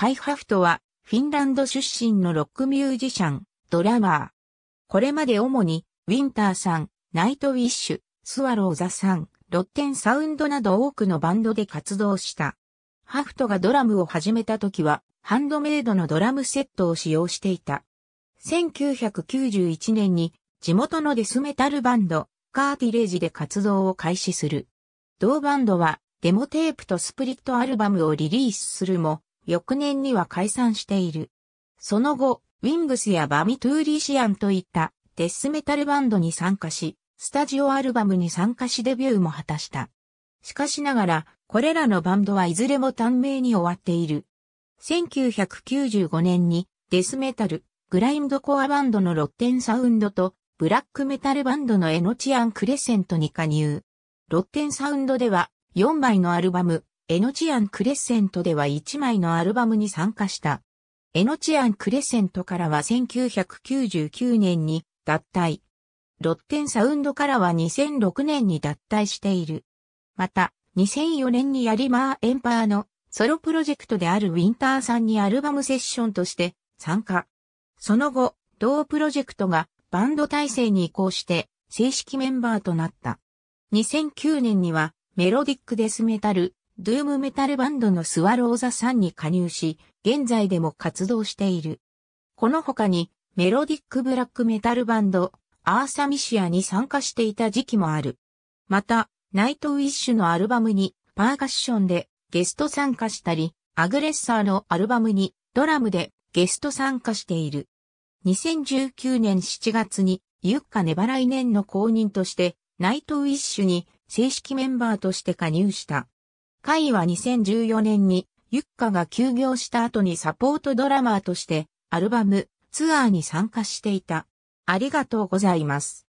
カイハフトは、フィンランド出身のロックミュージシャン、ドラマー。これまで主に、ウィンターさん、ナイトウィッシュ、スワローザさん、ロッテンサウンドなど多くのバンドで活動した。ハフトがドラムを始めた時は、ハンドメイドのドラムセットを使用していた。1991年に、地元のデスメタルバンド、カーティレージで活動を開始する。同バンドは、デモテープとスプリットアルバムをリリースするも、翌年には解散している。その後、ウィングスやバミトゥーリシアンといったデスメタルバンドに参加し、スタジオアルバムに参加しデビューも果たした。しかしながら、これらのバンドはいずれも短命に終わっている。1995年にデスメタル、グラインドコアバンドのロッテンサウンドとブラックメタルバンドのエノチアンクレセントに加入。ロッテンサウンドでは4枚のアルバム、エノチアン・クレッセントでは1枚のアルバムに参加した。エノチアン・クレッセントからは1999年に脱退。ロッテンサウンドからは2006年に脱退している。また、2004年にヤリマー・エンパーのソロプロジェクトであるウィンターさんにアルバムセッションとして参加。その後、同プロジェクトがバンド体制に移行して正式メンバーとなった。2009年にはメロディックデスメタルドゥームメタルバンドのスワローザさんに加入し、現在でも活動している。この他に、メロディックブラックメタルバンド、アーサミシアに参加していた時期もある。また、ナイトウィッシュのアルバムにパーカッションでゲスト参加したり、アグレッサーのアルバムにドラムでゲスト参加している。2019年7月にユッカネバネ年の公認としてナイトウィッシュに正式メンバーとして加入した。会は2014年にユッカが休業した後にサポートドラマーとしてアルバム、ツアーに参加していた。ありがとうございます。